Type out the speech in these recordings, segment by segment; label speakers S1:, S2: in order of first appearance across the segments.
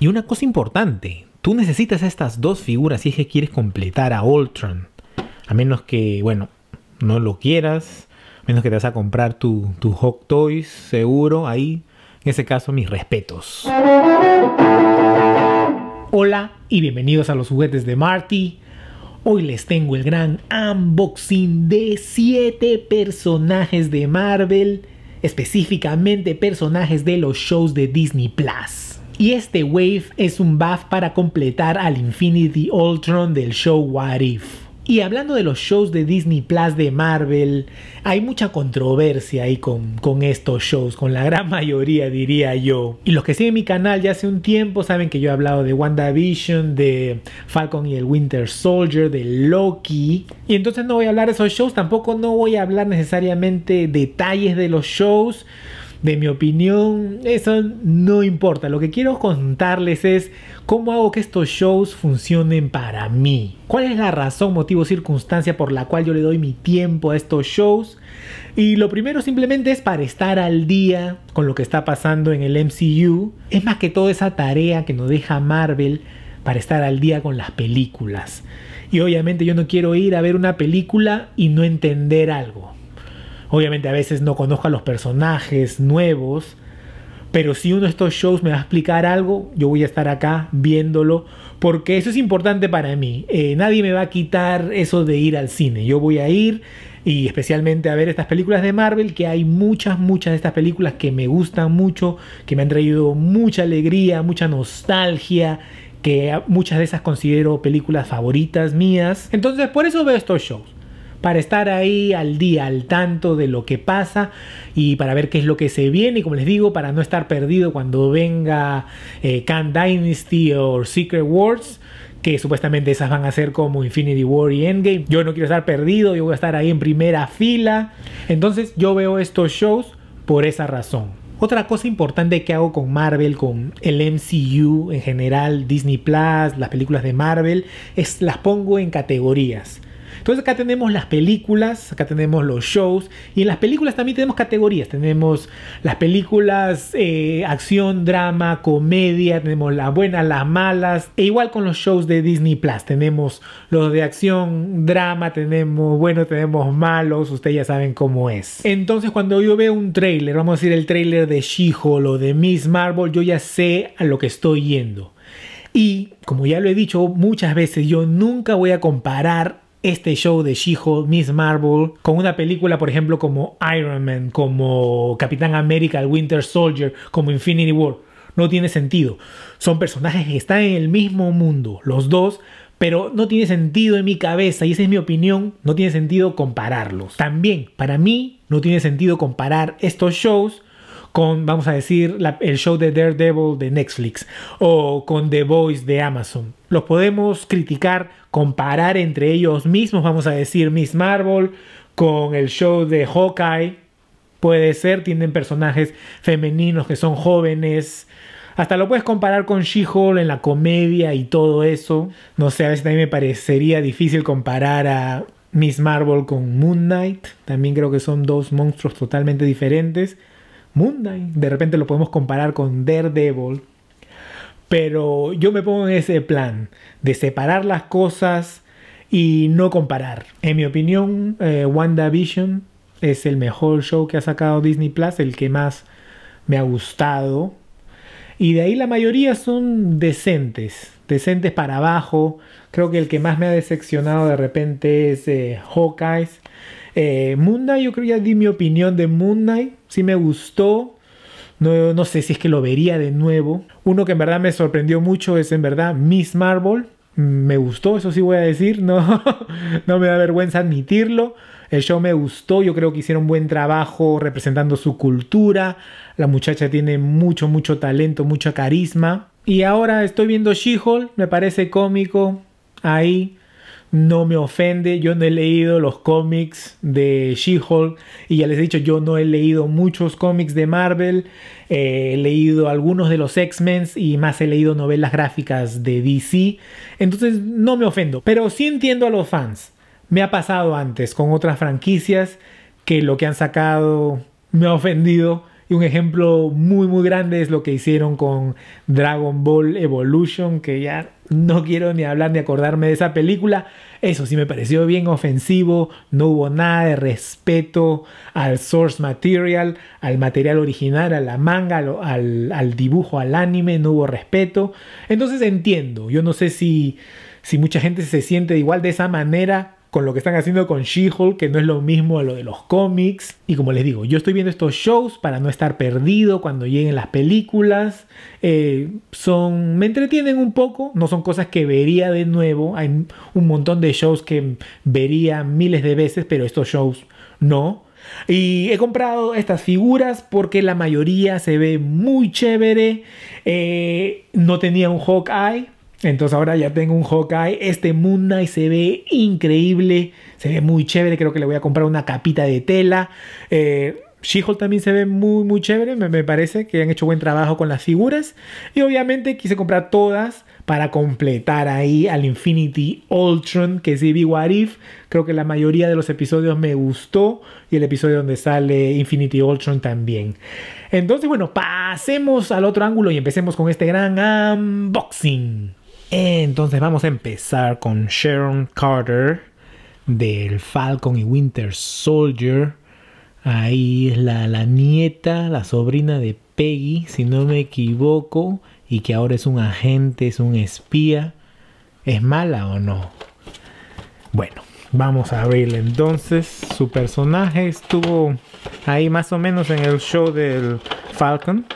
S1: Y una cosa importante, tú necesitas estas dos figuras si es que quieres completar a Ultron. A menos que, bueno, no lo quieras, a menos que te vas a comprar tu, tu Hawk Toys, seguro, ahí. En ese caso, mis respetos. Hola y bienvenidos a los juguetes de Marty. Hoy les tengo el gran unboxing de 7 personajes de Marvel, específicamente personajes de los shows de Disney Plus y este wave es un buff para completar al Infinity Ultron del show What If. Y hablando de los shows de Disney Plus de Marvel, hay mucha controversia ahí con, estos shows, con la gran mayoría diría yo. Y los que siguen mi canal ya hace un tiempo saben que yo he hablado de WandaVision, de Falcon y el Winter Soldier, de Loki. Y entonces no voy a hablar de esos shows, tampoco no voy a hablar necesariamente detalles de los shows de mi opinión, eso no importa. Lo que quiero contarles es cómo hago que estos shows funcionen para mí. ¿Cuál es la razón, motivo, circunstancia por la cual yo le doy mi tiempo a estos shows? Y lo primero simplemente es para estar al día con lo que está pasando en el MCU. Es más que toda esa tarea que nos deja Marvel para estar al día con las películas. Y obviamente yo no quiero ir a ver una película y no entender algo. Obviamente a veces no conozco a los personajes nuevos, pero si uno de estos shows me va a explicar algo, yo voy a estar acá viéndolo, porque eso es importante para mí. Eh, nadie me va a quitar eso de ir al cine. Yo voy a ir y especialmente a ver estas películas de Marvel, que hay muchas, muchas de estas películas que me gustan mucho, que me han traído mucha alegría, mucha nostalgia, que muchas de esas considero películas favoritas mías. Entonces por eso veo estos shows para estar ahí al día, al tanto de lo que pasa y para ver qué es lo que se viene. Y como les digo, para no estar perdido cuando venga eh, Khan Dynasty o Secret Wars que supuestamente esas van a ser como Infinity War y Endgame. Yo no quiero estar perdido, yo voy a estar ahí en primera fila. Entonces yo veo estos shows por esa razón. Otra cosa importante que hago con Marvel, con el MCU en general, Disney Plus, las películas de Marvel, es las pongo en categorías. Entonces acá tenemos las películas, acá tenemos los shows y en las películas también tenemos categorías. Tenemos las películas eh, acción, drama, comedia, tenemos las buenas, las malas. E igual con los shows de Disney Plus, tenemos los de acción, drama, tenemos buenos, tenemos malos, ustedes ya saben cómo es. Entonces cuando yo veo un trailer, vamos a decir el trailer de She-Hulk o de Miss Marvel, yo ya sé a lo que estoy yendo. Y como ya lo he dicho muchas veces, yo nunca voy a comparar este show de She-Hulk, Miss Marvel, con una película, por ejemplo, como Iron Man, como Capitán América, el Winter Soldier, como Infinity War. No tiene sentido. Son personajes que están en el mismo mundo, los dos, pero no tiene sentido en mi cabeza, y esa es mi opinión, no tiene sentido compararlos. También, para mí, no tiene sentido comparar estos shows con, vamos a decir, el show de Daredevil de Netflix o con The Voice de Amazon. Los podemos criticar, comparar entre ellos mismos, vamos a decir, Miss Marvel con el show de Hawkeye. Puede ser, tienen personajes femeninos que son jóvenes, hasta lo puedes comparar con She-Hulk en la comedia y todo eso. No sé, a veces también me parecería difícil comparar a Miss Marvel con Moon Knight. También creo que son dos monstruos totalmente diferentes. De repente lo podemos comparar con Daredevil. Pero yo me pongo en ese plan de separar las cosas y no comparar. En mi opinión, eh, WandaVision es el mejor show que ha sacado Disney Plus, el que más me ha gustado. Y de ahí la mayoría son decentes, decentes para abajo. Creo que el que más me ha decepcionado de repente es Hawkeye. Eh, Hawkeyes. Eh, Moon Knight, yo creo que ya di mi opinión de Moon Knight sí me gustó. No, sé si es que lo vería de nuevo. Uno que en verdad me sorprendió mucho es en verdad Miss Marble. Me gustó, eso sí voy a decir. No, no me da vergüenza admitirlo. El show me gustó, yo creo que hicieron buen trabajo representando su cultura. La muchacha tiene mucho, mucho talento, mucho carisma. Y ahora estoy viendo She-Hulk, me parece cómico. Ahí no me ofende, yo no he leído los cómics de She-Hulk y ya les he dicho, yo no he leído muchos cómics de Marvel, eh, he leído algunos de los X-Men y más he leído novelas gráficas de DC, entonces no me ofendo, pero sí entiendo a los fans. Me ha pasado antes con otras franquicias que lo que han sacado me ha ofendido. Y un ejemplo muy, muy grande es lo que hicieron con Dragon Ball Evolution, que ya no quiero ni hablar ni acordarme de esa película. Eso sí me pareció bien ofensivo. No hubo nada de respeto al source material, al material original, a la manga, al, dibujo, al anime. No hubo respeto. Entonces entiendo. Yo no sé si, si mucha gente se siente igual de esa manera con lo que están haciendo con She-Hulk, que no es lo mismo a lo de los cómics. Y como les digo, yo estoy viendo estos shows para no estar perdido cuando lleguen las películas. Eh, son, me entretienen un poco, no son cosas que vería de nuevo. Hay un montón de shows que vería miles de veces, pero estos shows no. Y he comprado estas figuras porque la mayoría se ve muy chévere. Eh, no tenía un Hawkeye entonces ahora ya tengo un Hawkeye. Este Moon Knight se ve increíble. Se ve muy chévere. Creo que le voy a comprar una capita de tela. Eh, She-Hulk también se ve muy, muy chévere. Me, parece que han hecho buen trabajo con las figuras. Y obviamente quise comprar todas para completar ahí al Infinity Ultron, que es vi Warif. Creo que la mayoría de los episodios me gustó. Y el episodio donde sale Infinity Ultron también. Entonces, bueno, pasemos al otro ángulo y empecemos con este gran unboxing. Entonces vamos a empezar con Sharon Carter del Falcon y Winter Soldier. Ahí es la, la, nieta, la sobrina de Peggy, si no me equivoco, y que ahora es un agente, es un espía. ¿Es mala o no? Bueno, vamos a abrirle entonces. Su personaje estuvo ahí más o menos en el show del Falcon.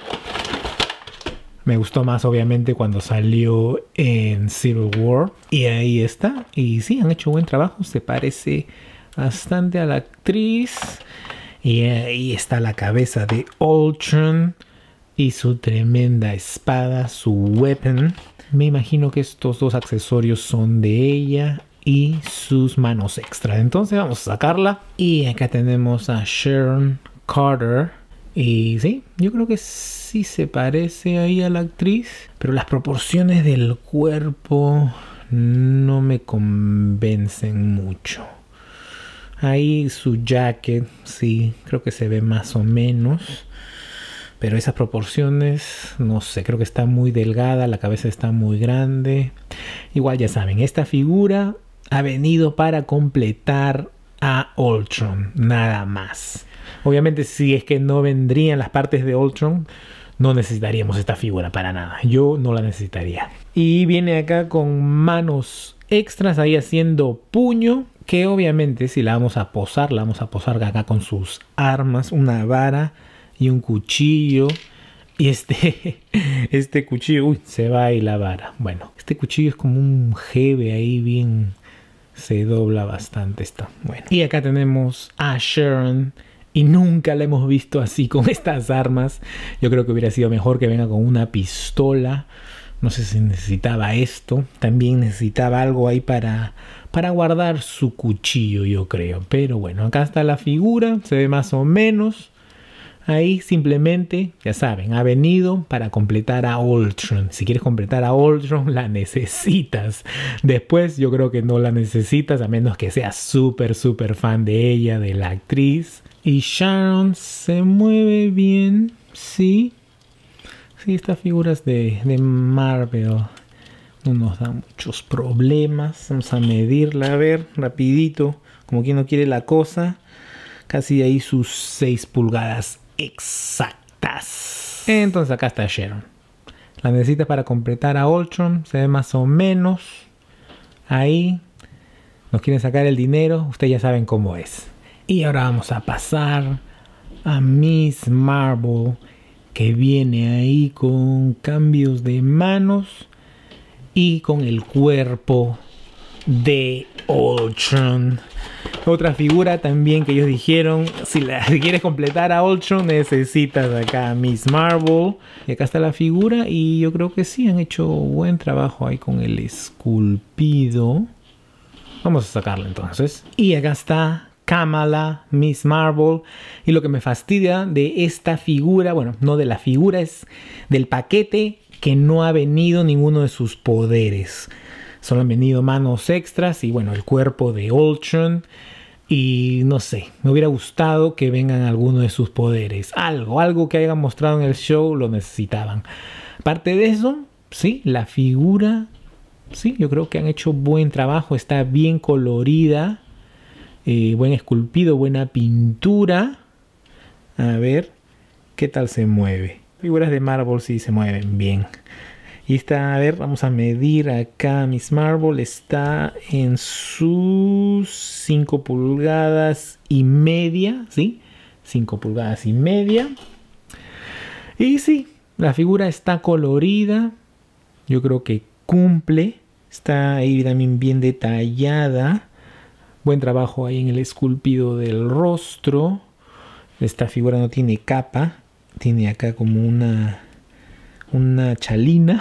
S1: Me gustó más obviamente cuando salió en Civil War. Y ahí está. Y sí, han hecho buen trabajo. Se parece bastante a la actriz. Y ahí está la cabeza de Ultron. Y su tremenda espada, su weapon. Me imagino que estos dos accesorios son de ella y sus manos extra. Entonces vamos a sacarla. Y acá tenemos a Sharon Carter y sí, yo creo que sí se parece ahí a la actriz, pero las proporciones del cuerpo no me convencen mucho. Ahí su jacket, sí, creo que se ve más o menos. Pero esas proporciones, no sé, creo que está muy delgada, la cabeza está muy grande. Igual ya saben, esta figura ha venido para completar a Ultron, nada más. Obviamente, si es que no vendrían las partes de Ultron, no necesitaríamos esta figura para nada. Yo no la necesitaría. Y viene acá con manos extras ahí haciendo puño. Que obviamente si la vamos a posar, la vamos a posar acá con sus armas, una vara y un cuchillo. Y este, este cuchillo, uy, se va y la vara. Bueno, este cuchillo es como un jebe ahí bien, se dobla bastante está. Bueno, y acá tenemos a Sharon y nunca la hemos visto así con estas armas. Yo creo que hubiera sido mejor que venga con una pistola. No sé si necesitaba esto. También necesitaba algo ahí para, para guardar su cuchillo, yo creo. Pero bueno, acá está la figura. Se ve más o menos. Ahí simplemente, ya saben, ha venido para completar a Ultron. Si quieres completar a Ultron, la necesitas. Después yo creo que no la necesitas, a menos que seas súper, súper fan de ella, de la actriz. Y Sharon se mueve bien, sí. Sí, estas figuras de, de Marvel no nos dan muchos problemas. Vamos a medirla, a ver, rapidito, como quien no quiere la cosa. Casi ahí sus 6 pulgadas exactas. Entonces acá está Sharon. La necesita para completar a Ultron. Se ve más o menos. Ahí. Nos quieren sacar el dinero. Ustedes ya saben cómo es. Y ahora vamos a pasar a Miss Marvel que viene ahí con cambios de manos y con el cuerpo de Ultron. Otra figura también que ellos dijeron, si, la, quieres completar a Ultron necesitas acá a Miss Marvel. Y acá está la figura y yo creo que sí han hecho buen trabajo ahí con el esculpido. Vamos a sacarla entonces. Y acá está Kamala, Miss Marvel. Y lo que me fastidia de esta figura, bueno, no de la figura, es del paquete que no ha venido ninguno de sus poderes. Solo han venido manos extras y bueno, el cuerpo de Ultron. Y no sé, me hubiera gustado que vengan algunos de sus poderes. Algo, algo que hayan mostrado en el show lo necesitaban. Aparte de eso, sí, la figura, sí, yo creo que han hecho buen trabajo, está bien colorida. Eh, buen esculpido, buena pintura. A ver qué tal se mueve. Figuras de mármol sí se mueven bien. Y está, a ver, vamos a medir acá. Miss Marble está en sus 5 pulgadas y media, ¿sí? 5 pulgadas y media. Y sí, la figura está colorida. Yo creo que cumple. Está ahí también bien detallada. Buen trabajo ahí en el esculpido del rostro. Esta figura no tiene capa, tiene acá como una, una chalina.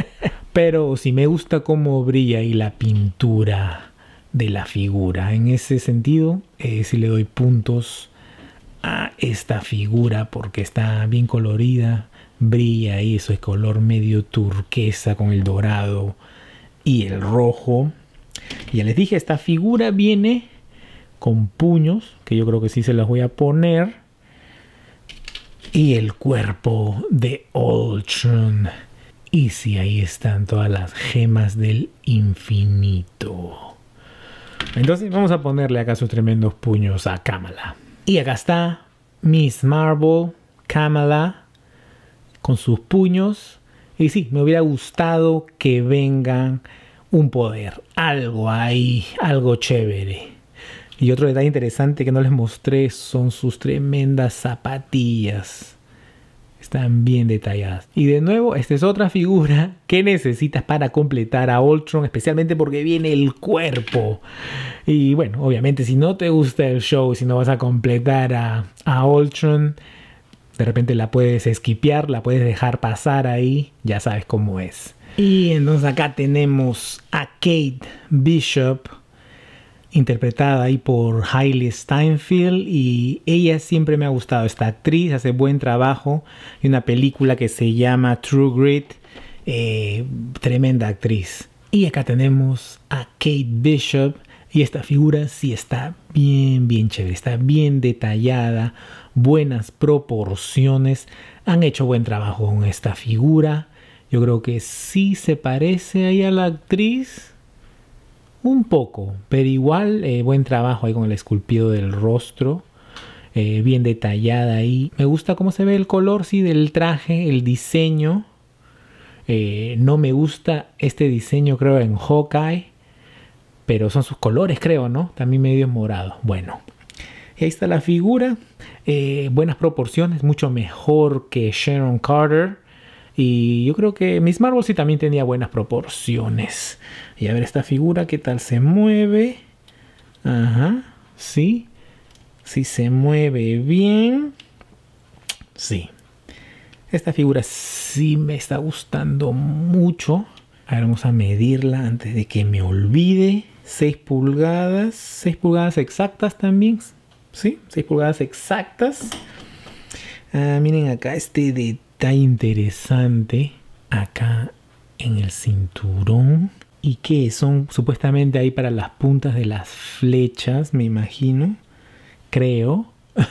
S1: Pero sí me gusta cómo brilla y la pintura de la figura. En ese sentido, eh, si le doy puntos a esta figura porque está bien colorida, brilla y eso es color medio turquesa con el dorado y el rojo. Y ya les dije, esta figura viene con puños, que yo creo que sí se las voy a poner. Y el cuerpo de Ultron. Y si ahí están todas las gemas del infinito. Entonces vamos a ponerle acá sus tremendos puños a Kamala. Y acá está Miss Marvel, Kamala, con sus puños. Y sí, me hubiera gustado que vengan un poder, algo ahí, algo chévere. Y otro detalle interesante que no les mostré son sus tremendas zapatillas. Están bien detalladas. Y de nuevo, esta es otra figura que necesitas para completar a Ultron, especialmente porque viene el cuerpo. Y bueno, obviamente si no te gusta el show, si no vas a completar a, a Ultron, de repente la puedes esquipear, la puedes dejar pasar ahí, ya sabes cómo es. Y entonces acá tenemos a Kate Bishop, interpretada ahí por Hailey Steinfeld, y ella siempre me ha gustado. Esta actriz hace buen trabajo y una película que se llama True Grit, eh, tremenda actriz. Y acá tenemos a Kate Bishop, y esta figura sí está bien, bien chévere, está bien detallada, buenas proporciones, han hecho buen trabajo con esta figura yo creo que sí se parece ahí a la actriz. Un poco, pero igual eh, buen trabajo ahí con el esculpido del rostro. Eh, bien detallada ahí. Me gusta cómo se ve el color, sí, del traje, el diseño. Eh, no me gusta este diseño, creo, en Hawkeye. Pero son sus colores, creo, ¿no? También medio morado. Bueno. Y ahí está la figura. buenas proporciones, mucho mejor que Sharon Carter. Y yo creo que Miss Marvel sí también tenía buenas proporciones. Y a ver esta figura, qué tal se mueve. Ajá, sí. Sí se mueve bien. Sí. Esta figura sí me está gustando mucho. A ver, vamos a medirla antes de que me olvide. 6 pulgadas, 6 pulgadas exactas también. Sí, 6 pulgadas exactas. Ah, miren acá este detalle interesante acá en el cinturón. Y que son supuestamente ahí para las puntas de las flechas, me imagino. Creo.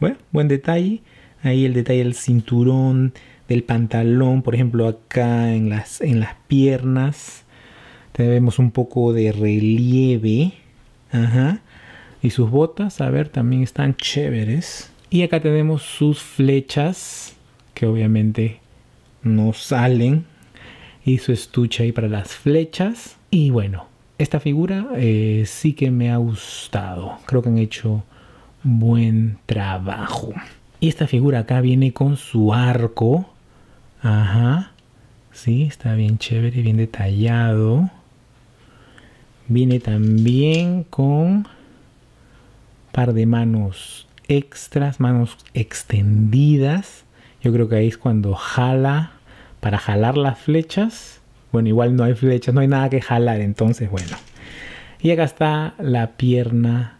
S1: bueno, buen detalle. Ahí el detalle del cinturón, del pantalón, por ejemplo, acá en las, en las piernas. Tenemos un poco de relieve. Y sus botas, a ver, también están chéveres. Y acá tenemos sus flechas, que obviamente no salen. Y su estuche ahí para las flechas. Y bueno, esta figura eh, sí que me ha gustado. Creo que han hecho buen trabajo. Y esta figura acá viene con su arco. Ajá. Sí, está bien chévere, bien detallado. Viene también con par de manos extras, manos extendidas. Yo creo que ahí es cuando jala, para jalar las flechas. Bueno, igual no hay flechas, no hay nada que jalar, entonces bueno. Y acá está la pierna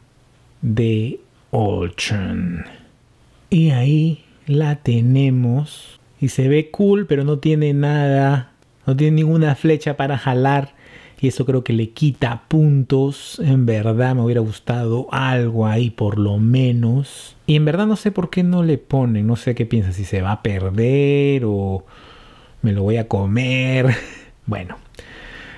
S1: de Ultron. Y ahí la tenemos. Y se ve cool, pero no tiene nada, no tiene ninguna flecha para jalar y eso creo que le quita puntos. En verdad me hubiera gustado algo ahí por lo menos. Y en verdad no sé por qué no le ponen, no sé qué piensa, si se va a perder o me lo voy a comer. Bueno,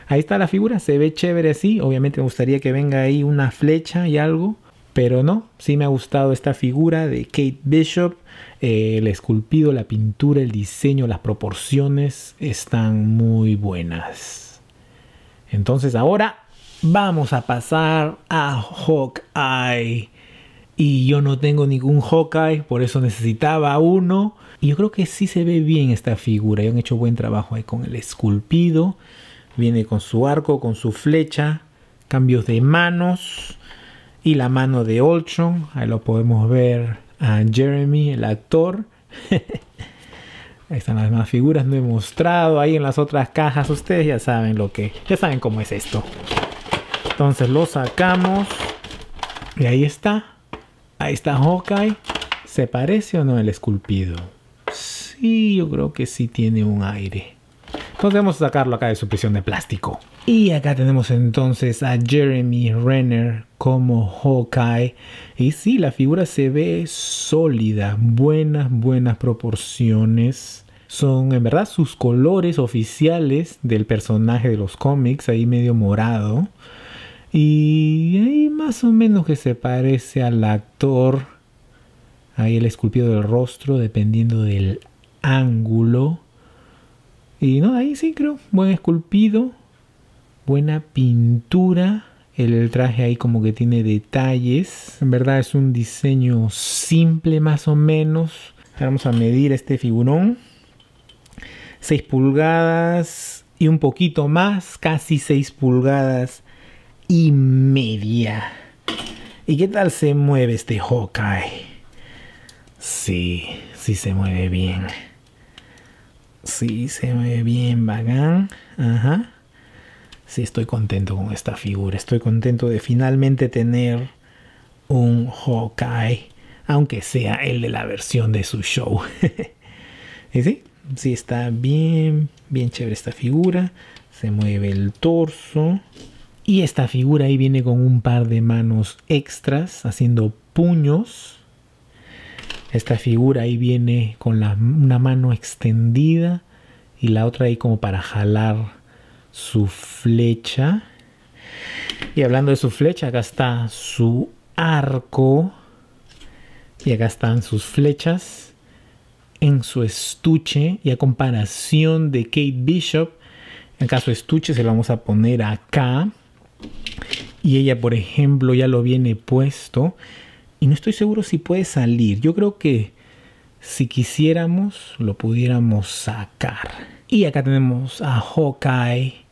S1: ahí está la figura, se ve chévere así. Obviamente me gustaría que venga ahí una flecha y algo. Pero no, sí me ha gustado esta figura de Kate Bishop. Eh, el esculpido, la pintura, el diseño, las proporciones están muy buenas. Entonces ahora vamos a pasar a Hawkeye. Y yo no tengo ningún Hawkeye, por eso necesitaba uno. Y yo creo que sí se ve bien esta figura. Y han hecho buen trabajo ahí con el esculpido. Viene con su arco, con su flecha. Cambios de manos. Y la mano de Ultron. Ahí lo podemos ver a Jeremy, el actor. Ahí están las demás figuras, no he mostrado ahí en las otras cajas. Ustedes ya saben lo que, ya saben cómo es esto. Entonces lo sacamos. Y ahí está. Ahí está Hawkeye. ¿Se parece o no el esculpido? Sí, yo creo que sí tiene un aire. Entonces vamos a sacarlo acá de su prisión de plástico. Y acá tenemos entonces a Jeremy Renner como Hawkeye. Y sí, la figura se ve sólida, buenas, buenas proporciones son en verdad sus colores oficiales del personaje de los cómics, ahí medio morado. Y ahí más o menos que se parece al actor. Ahí el esculpido del rostro, dependiendo del ángulo. Y no, ahí sí creo. Buen esculpido. Buena pintura. El traje ahí como que tiene detalles. En verdad es un diseño simple más o menos. Vamos a medir este figurón. 6 pulgadas y un poquito más, casi 6 pulgadas y media. ¿Y qué tal se mueve este Hawkeye? Sí, sí se mueve bien. Sí, se mueve bien, bacán. Ajá. Sí, estoy contento con esta figura. Estoy contento de finalmente tener un Hawkeye, aunque sea el de la versión de su show. ¿Y sí? sí está bien, bien chévere esta figura. Se mueve el torso. Y esta figura ahí viene con un par de manos extras haciendo puños. Esta figura ahí viene con una mano extendida y la otra ahí como para jalar su flecha. Y hablando de su flecha, acá está su arco. Y acá están sus flechas en su estuche y a comparación de Kate Bishop, caso de estuche se lo vamos a poner acá y ella por ejemplo ya lo viene puesto y no estoy seguro si puede salir. Yo creo que si quisiéramos lo pudiéramos sacar. Y acá tenemos a Hawkeye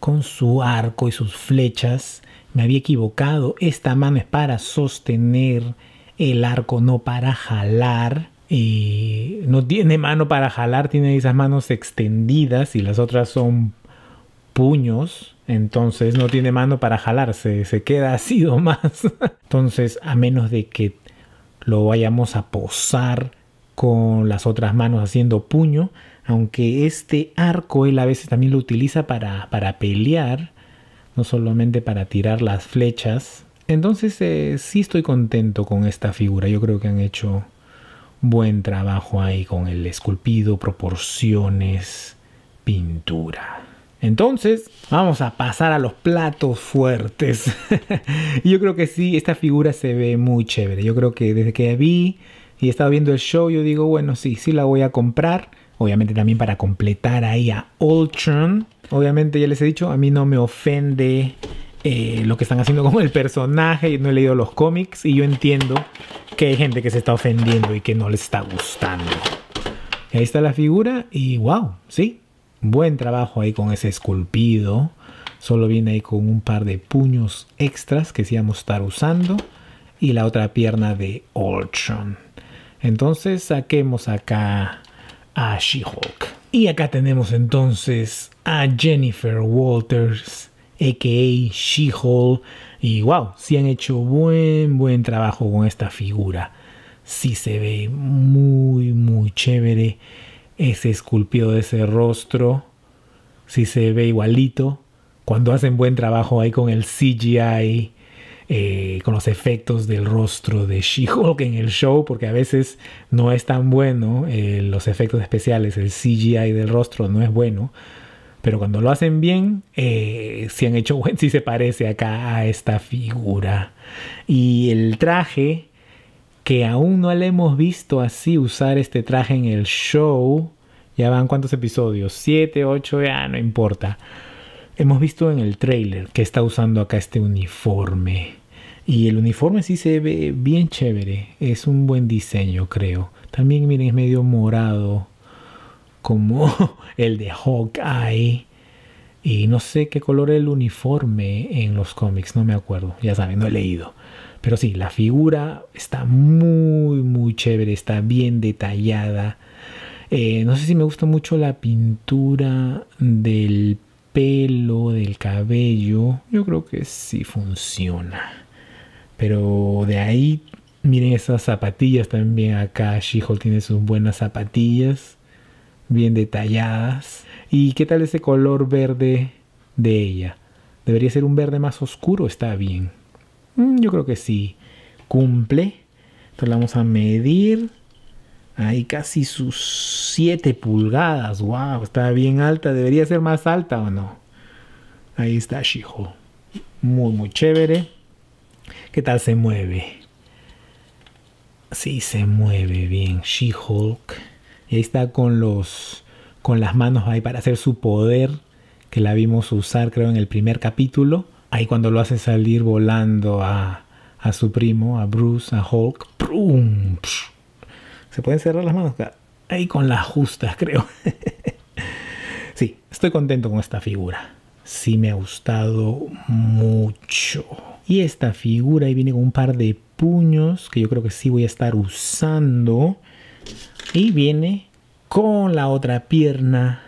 S1: con su arco y sus flechas. Me había equivocado. Esta mano es para sostener el arco, no para jalar y no tiene mano para jalar, tiene esas manos extendidas y las otras son puños, entonces no tiene mano para jalar, se queda así más. Entonces, a menos de que lo vayamos a posar con las otras manos haciendo puño, aunque este arco él a veces también lo utiliza para, para pelear, no solamente para tirar las flechas. Entonces eh, sí estoy contento con esta figura, yo creo que han hecho buen trabajo ahí con el esculpido, proporciones, pintura. Entonces, vamos a pasar a los platos fuertes. yo creo que sí, esta figura se ve muy chévere. Yo creo que desde que vi y he estado viendo el show, yo digo, bueno, sí, sí la voy a comprar. Obviamente también para completar ahí a Ultron. Obviamente ya les he dicho, a mí no me ofende eh, lo que están haciendo con el personaje, y no he leído los cómics y yo entiendo que hay gente que se está ofendiendo y que no le está gustando. Ahí está la figura y wow, sí, buen trabajo ahí con ese esculpido. Solo viene ahí con un par de puños extras que sí vamos a estar usando y la otra pierna de Ultron. Entonces saquemos acá a She-Hulk. Y acá tenemos entonces a Jennifer Walters a.k.a. She-Hulk. Y wow, si han hecho buen, buen trabajo con esta figura. si se ve muy, muy chévere ese esculpido de ese rostro. si se ve igualito. Cuando hacen buen trabajo ahí con el CGI, eh, con los efectos del rostro de She-Hulk en el show, porque a veces no es tan bueno eh, los efectos especiales, el CGI del rostro no es bueno pero cuando lo hacen bien, eh, si han hecho, si se parece acá a esta figura. Y el traje, que aún no le hemos visto así usar este traje en el show, ya van cuántos episodios, siete, ocho, ya no importa. Hemos visto en el trailer que está usando acá este uniforme. Y el uniforme sí se ve bien chévere. Es un buen diseño, creo. También miren, es medio morado como el de Hawkeye. Y no sé qué color el uniforme en los cómics, no me acuerdo, ya saben, no he leído. Pero sí, la figura está muy, muy chévere, está bien detallada. Eh, no sé si me gusta mucho la pintura del pelo, del cabello. Yo creo que sí funciona. Pero de ahí, miren esas zapatillas también acá. She-Hulk tiene sus buenas zapatillas bien detalladas. ¿Y qué tal ese color verde de ella? Debería ser un verde más oscuro, está bien. Mm, yo creo que sí. Cumple. Entonces la vamos a medir. Ahí casi sus 7 pulgadas. ¡Wow! Está bien alta. ¿Debería ser más alta o no? Ahí está Shijo. Muy, muy chévere. ¿Qué tal se mueve? Sí, se mueve bien. She-Hulk. Y ahí está con los con las manos ahí para hacer su poder que la vimos usar creo en el primer capítulo. Ahí cuando lo hace salir volando a, a su primo, a Bruce, a Hulk. Se pueden cerrar las manos. Ahí con las justas creo. sí, estoy contento con esta figura. Sí me ha gustado mucho. Y esta figura ahí viene con un par de puños que yo creo que sí voy a estar usando y viene con la otra pierna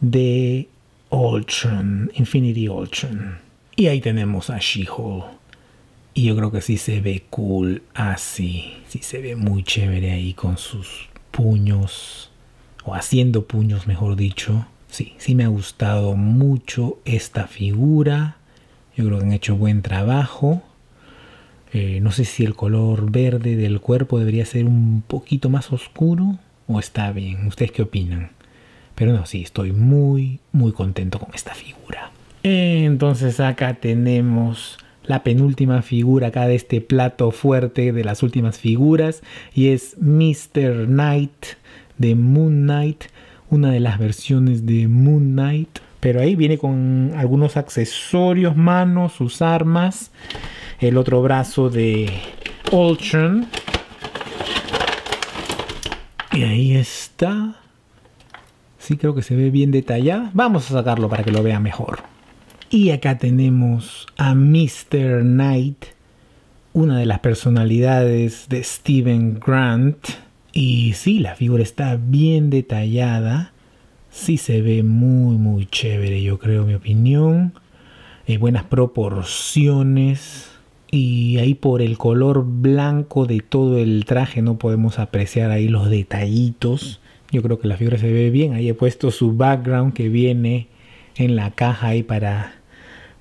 S1: de Ultron, Infinity Ultron. Y ahí tenemos a She-Hulk. Y yo creo que sí se ve cool así. Sí se ve muy chévere ahí con sus puños. O haciendo puños, mejor dicho. Sí, sí me ha gustado mucho esta figura. Yo creo que han hecho buen trabajo. Eh, no sé si el color verde del cuerpo debería ser un poquito más oscuro o está bien. ¿Ustedes qué opinan? Pero no, sí, estoy muy, muy contento con esta figura. Entonces acá tenemos la penúltima figura acá de este plato fuerte de las últimas figuras y es Mr. Knight de Moon Knight, una de las versiones de Moon Knight. Pero ahí viene con algunos accesorios, manos, sus armas el otro brazo de Ultron. Y ahí está. Sí, creo que se ve bien detallada. Vamos a sacarlo para que lo vea mejor. Y acá tenemos a Mr. Knight, una de las personalidades de Steven Grant. Y sí, la figura está bien detallada. Sí se ve muy, muy chévere, yo creo, mi opinión. Hay eh, buenas proporciones y ahí por el color blanco de todo el traje no podemos apreciar ahí los detallitos. Yo creo que la figura se ve bien. Ahí he puesto su background que viene en la caja ahí para,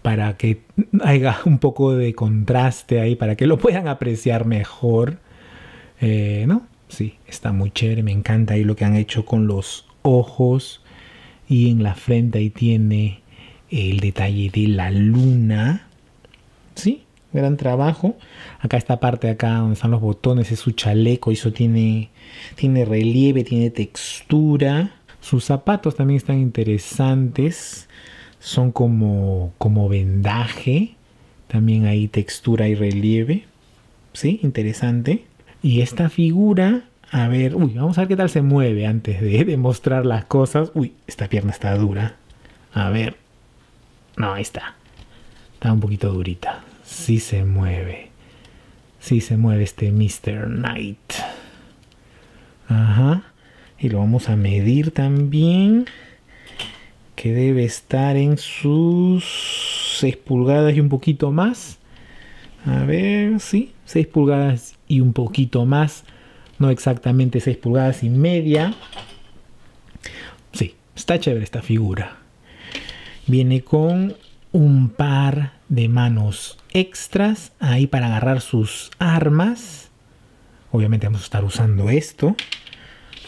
S1: para que haya un poco de contraste ahí, para que lo puedan apreciar mejor. Eh, ¿No? Sí, está muy chévere. Me encanta ahí lo que han hecho con los ojos y en la frente ahí tiene el detalle de la luna. ¿Sí? gran trabajo. Acá esta parte de acá donde están los botones es su chaleco, eso tiene, tiene relieve, tiene textura. Sus zapatos también están interesantes, son como, como vendaje, también hay textura y relieve. Sí, interesante. Y esta figura, a ver, uy, vamos a ver qué tal se mueve antes de, de mostrar las cosas. Uy, esta pierna está dura. A ver. No, ahí está. Está un poquito durita si se mueve. si se mueve este Mr. Knight. Ajá. Y lo vamos a medir también. Que debe estar en sus 6 pulgadas y un poquito más. A ver, sí. 6 pulgadas y un poquito más. No exactamente 6 pulgadas y media. Sí, está chévere esta figura. Viene con un par de manos extras ahí para agarrar sus armas. Obviamente vamos a estar usando esto.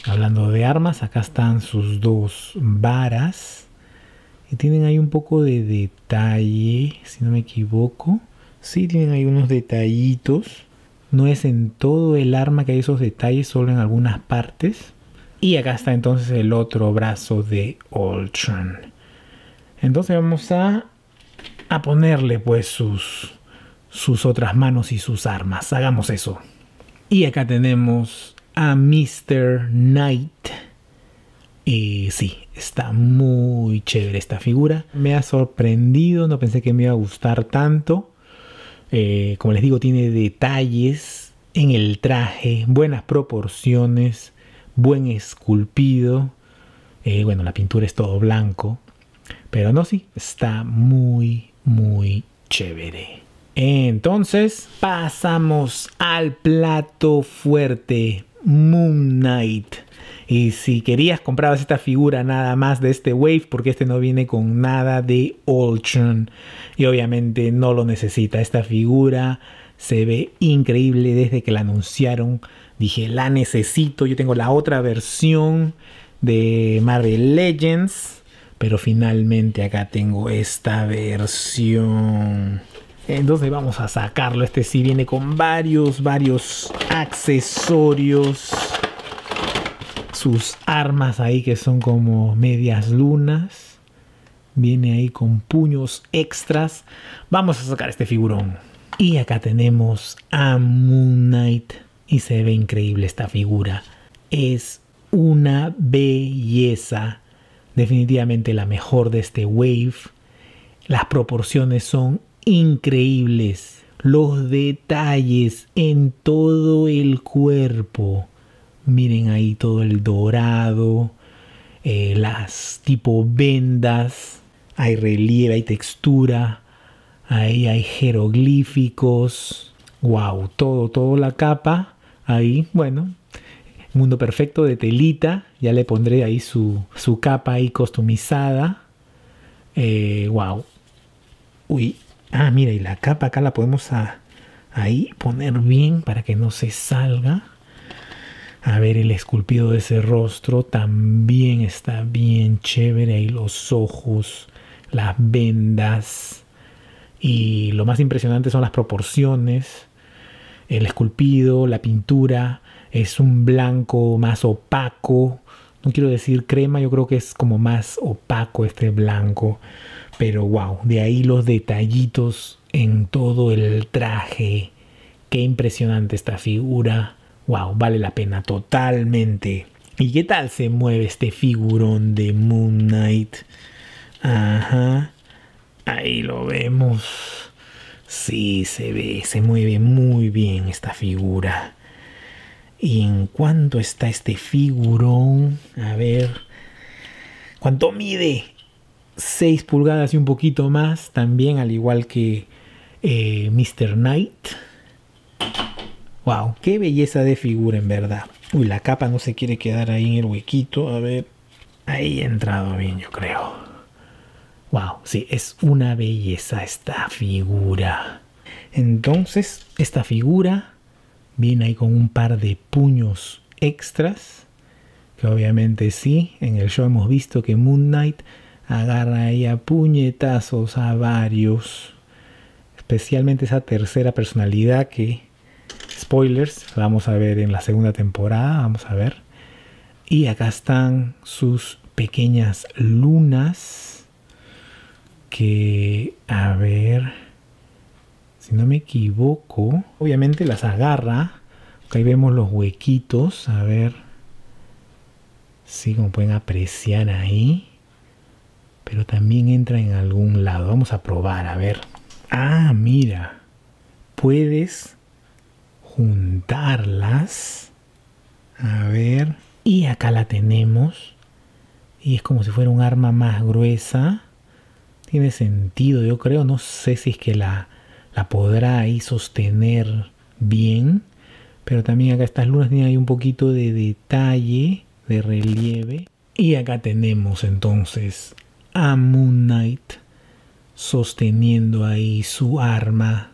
S1: Hablando de armas, acá están sus dos varas. Y tienen ahí un poco de detalle, si no me equivoco. Sí, tienen ahí unos detallitos. No es en todo el arma que hay esos detalles, solo en algunas partes. Y acá está entonces el otro brazo de Ultron. Entonces vamos a a ponerle pues sus, sus otras manos y sus armas. Hagamos eso. Y acá tenemos a Mr. Knight. Y sí, está muy chévere esta figura. Me ha sorprendido, no pensé que me iba a gustar tanto. Eh, como les digo, tiene detalles en el traje, buenas proporciones, buen esculpido. Eh, bueno, la pintura es todo blanco. Pero no, sí, está muy, muy chévere. Entonces, pasamos al plato fuerte, Moon Knight. Y si querías, comprabas esta figura nada más de este Wave, porque este no viene con nada de Ultron. Y obviamente no lo necesita. Esta figura se ve increíble desde que la anunciaron. Dije, la necesito. Yo tengo la otra versión de Marvel Legends pero finalmente acá tengo esta versión. Entonces vamos a sacarlo. Este sí viene con varios, varios accesorios. Sus armas ahí que son como medias lunas. Viene ahí con puños extras. Vamos a sacar este figurón. Y acá tenemos a Moon Knight. Y se ve increíble esta figura. Es una belleza definitivamente la mejor de este Wave. Las proporciones son increíbles. Los detalles en todo el cuerpo. Miren ahí todo el dorado, eh, las tipo vendas. Hay relieve, hay textura. Ahí hay jeroglíficos. Wow, todo, toda la capa. Ahí, bueno, Mundo Perfecto de telita. Ya le pondré ahí su, su capa ahí customizada. wow. Eh, Uy. Ah, mira, y la capa acá la podemos ahí poner bien para que no se salga. A ver, el esculpido de ese rostro también está bien chévere. Ahí los ojos, las vendas. Y lo más impresionante son las proporciones. El esculpido, la pintura, es un blanco más opaco. No quiero decir crema, yo creo que es como más opaco este blanco. Pero wow, de ahí los detallitos en todo el traje. Qué impresionante esta figura. Wow, vale la pena totalmente. ¿Y qué tal se mueve este figurón de Moon Knight? Ajá. Ahí lo vemos. Sí, se ve, se mueve muy bien esta figura. ¿Y en cuánto está este figurón? A ver. ¿Cuánto mide? 6 pulgadas y un poquito más. También, al igual que eh, Mr. Knight. ¡Wow! ¡Qué belleza de figura, en verdad! Uy, la capa no se quiere quedar ahí en el huequito. A ver. Ahí ha entrado bien, yo creo. ¡Wow! Sí, es una belleza esta figura. Entonces, esta figura viene ahí con un par de puños extras, que obviamente sí, en el show hemos visto que Moon Knight agarra ahí a puñetazos a varios, especialmente esa tercera personalidad que, spoilers, vamos a ver en la segunda temporada, vamos a ver. Y acá están sus pequeñas lunas que, a ver, si no me equivoco, obviamente las agarra. ahí vemos los huequitos, a ver. Sí, como pueden apreciar ahí. Pero también entra en algún lado. Vamos a probar, a ver. Ah, mira. Puedes juntarlas. A ver. Y acá la tenemos. Y es como si fuera un arma más gruesa. Tiene sentido, yo creo. No sé si es que la la podrá ahí sostener bien. Pero también acá estas lunas tienen ahí un poquito de detalle, de relieve. Y acá tenemos entonces a Moon Knight sosteniendo ahí su arma,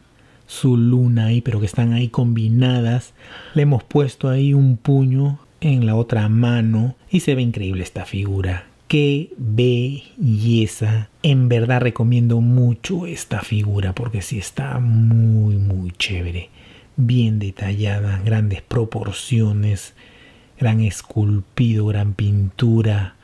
S1: su luna ahí, pero que están ahí combinadas. Le hemos puesto ahí un puño en la otra mano y se ve increíble esta figura qué belleza. En verdad recomiendo mucho esta figura porque si está muy, muy chévere. Bien detallada, grandes proporciones, gran esculpido, gran pintura,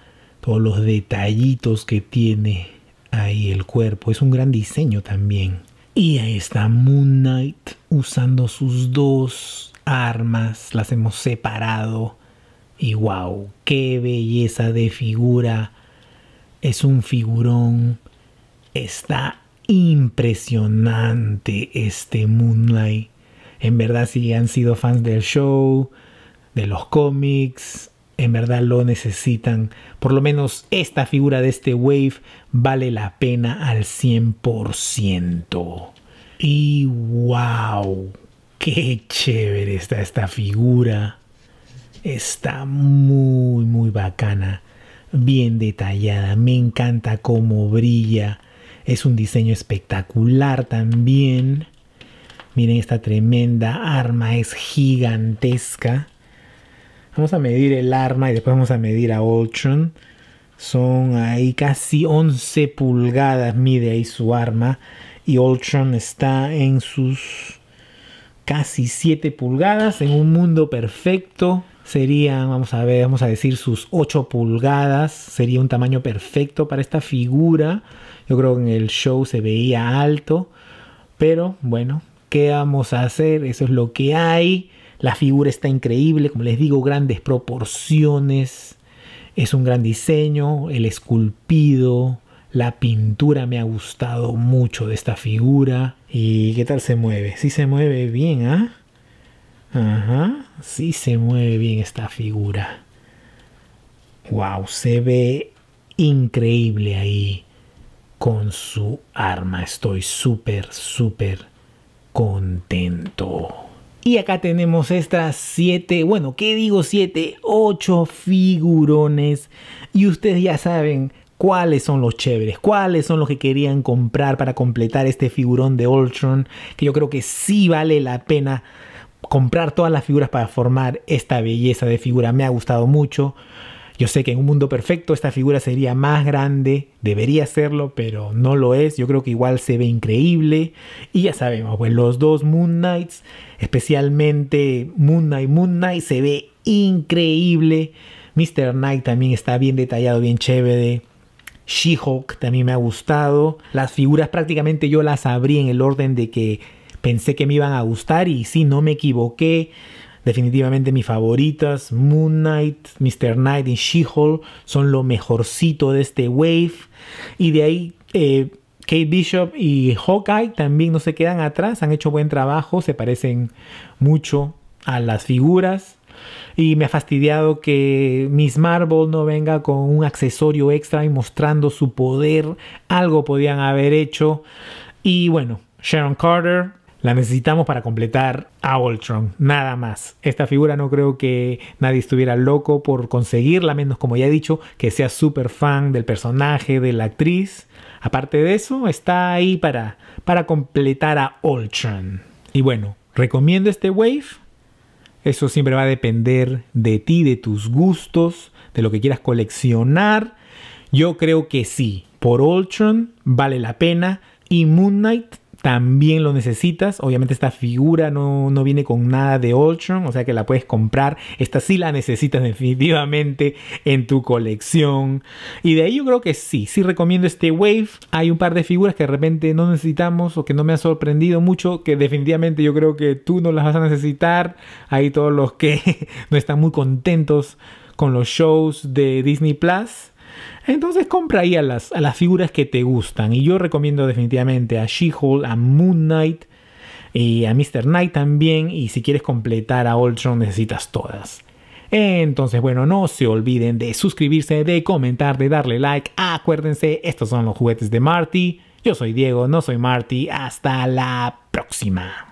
S1: todos los detallitos que tiene ahí el cuerpo. Es un gran diseño también. Y ahí está Moon Knight usando sus dos armas, las hemos separado y wow, qué belleza de figura. Es un figurón. Está impresionante este Moonlight. En verdad, si han sido fans del show, de los cómics, en verdad lo necesitan. Por lo menos esta figura de este Wave vale la pena al 100%. Y wow, qué chévere está esta figura. Está muy, muy bacana, bien detallada, me encanta cómo brilla. Es un diseño espectacular también. Miren esta tremenda arma, es gigantesca. Vamos a medir el arma y después vamos a medir a Ultron. Son ahí casi 11 pulgadas mide ahí su arma. Y Ultron está en sus casi 7 pulgadas. En un mundo perfecto serían, vamos a ver, vamos a decir sus 8 pulgadas. Sería un tamaño perfecto para esta figura. Yo creo que en el show se veía alto. Pero bueno, ¿qué vamos a hacer? Eso es lo que hay. La figura está increíble, como les digo, grandes proporciones. Es un gran diseño, el esculpido, la pintura me ha gustado mucho de esta figura. ¿Y qué tal se mueve? Sí se mueve bien, ¿ah? Ajá, sí se mueve bien esta figura. Wow, se ve increíble ahí con su arma. Estoy súper, súper contento. Y acá tenemos estas siete bueno, ¿qué digo Siete, ocho figurones. Y ustedes ya saben, cuáles son los chéveres, cuáles son los que querían comprar para completar este figurón de Ultron, que yo creo que sí vale la pena comprar todas las figuras para formar esta belleza de figura. Me ha gustado mucho. Yo sé que en un mundo perfecto esta figura sería más grande, debería serlo, pero no lo es. Yo creo que igual se ve increíble. Y ya sabemos, pues los dos Moon Knights, especialmente Moon Knight, Moon Knight se ve increíble. Mr. Knight también está bien detallado, bien chévere. She-Hulk también me ha gustado. Las figuras prácticamente yo las abrí en el orden de que pensé que me iban a gustar y si no me equivoqué. Definitivamente mis favoritas, Moon Knight, Mr. Knight y She-Hulk son lo mejorcito de este wave. Y de ahí... Eh, Kate Bishop y Hawkeye también no se quedan atrás, han hecho buen trabajo, se parecen mucho a las figuras. Y me ha fastidiado que Miss Marvel no venga con un accesorio extra y mostrando su poder. Algo podían haber hecho. Y bueno, Sharon Carter, la necesitamos para completar a Ultron, nada más. Esta figura no creo que nadie estuviera loco por conseguirla, menos como ya he dicho, que sea súper fan del personaje, de la actriz. Aparte de eso, está ahí para, para completar a Ultron. Y bueno, recomiendo este Wave. Eso siempre va a depender de ti, de tus gustos, de lo que quieras coleccionar. Yo creo que sí. Por Ultron vale la pena. Y Moon Knight también lo necesitas. Obviamente esta figura no, viene con nada de Ultron, o sea que la puedes comprar. Esta sí la necesitas definitivamente en tu colección. Y de ahí yo creo que sí, sí recomiendo este Wave. Hay un par de figuras que de repente no necesitamos o que no me ha sorprendido mucho, que definitivamente yo creo que tú no las vas a necesitar. Hay todos los que no están muy contentos con los shows de Disney Plus entonces compra ahí a las, las figuras que te gustan. Y yo recomiendo definitivamente a She-Hulk, a Moon Knight y a Mr. Knight también. Y si quieres completar a Ultron necesitas todas. Entonces, bueno, no se olviden de suscribirse, de comentar, de darle like. Acuérdense, estos son los juguetes de Marty. Yo soy Diego, no soy Marty. Hasta la próxima.